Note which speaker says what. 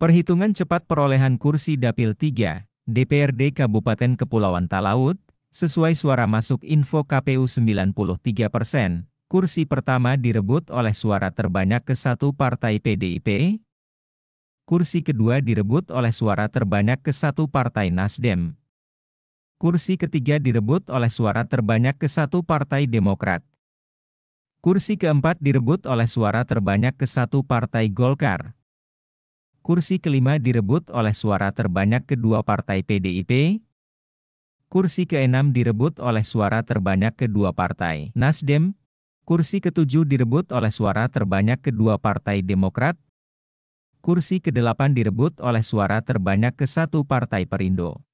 Speaker 1: Perhitungan cepat perolehan kursi Dapil 3, DPRD Kabupaten Kepulauan Talaut, sesuai suara masuk info KPU 93 persen, kursi pertama direbut oleh suara terbanyak ke satu partai PDIP, kursi kedua direbut oleh suara terbanyak ke satu partai Nasdem, kursi ketiga direbut oleh suara terbanyak ke satu partai Demokrat, kursi keempat direbut oleh suara terbanyak ke satu partai Golkar, Kursi kelima direbut oleh suara terbanyak kedua partai PDIP. Kursi keenam direbut oleh suara terbanyak kedua partai Nasdem. Kursi ketujuh direbut oleh suara terbanyak kedua partai Demokrat. Kursi kedelapan direbut oleh suara terbanyak ke satu partai Perindo.